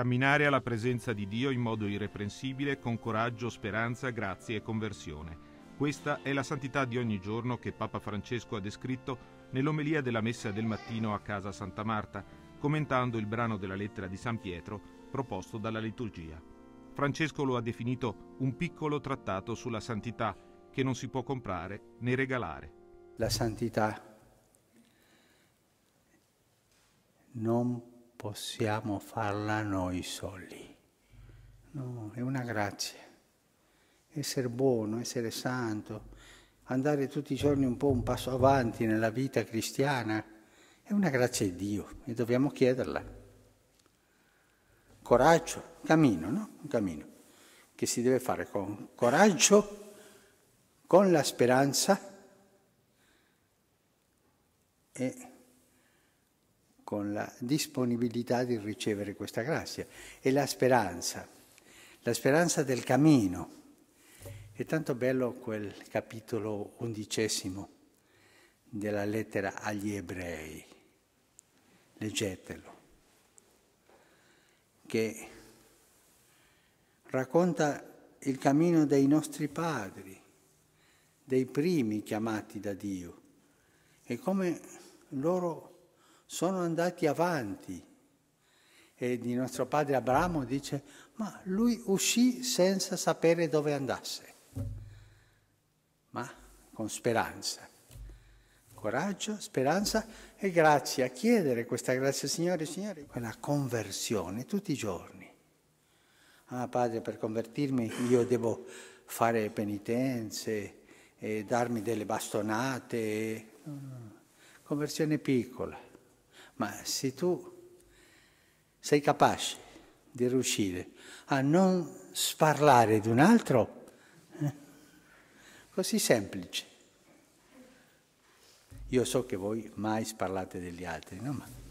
camminare alla presenza di Dio in modo irreprensibile, con coraggio, speranza, grazie e conversione. Questa è la santità di ogni giorno che Papa Francesco ha descritto nell'omelia della messa del mattino a casa Santa Marta, commentando il brano della lettera di San Pietro proposto dalla liturgia. Francesco lo ha definito un piccolo trattato sulla santità che non si può comprare né regalare. La santità non possiamo farla noi soli. No, è una grazia. Essere buono, essere santo, andare tutti i giorni un po' un passo avanti nella vita cristiana, è una grazia di Dio e dobbiamo chiederla. Coraggio, cammino, no? Un cammino che si deve fare con coraggio, con la speranza e con la disponibilità di ricevere questa grazia e la speranza, la speranza del cammino. È tanto bello quel capitolo undicesimo della lettera agli ebrei, leggetelo, che racconta il cammino dei nostri padri, dei primi chiamati da Dio e come loro sono andati avanti. E di nostro padre Abramo dice, ma lui uscì senza sapere dove andasse, ma con speranza. Coraggio, speranza e grazia, a chiedere questa grazia, Signore, Signore, quella conversione tutti i giorni. Ah padre, per convertirmi io devo fare penitenze, e darmi delle bastonate. Mm, conversione piccola ma se tu sei capace di riuscire a non sparlare di un altro, eh, così semplice. Io so che voi mai sparlate degli altri, no? Ma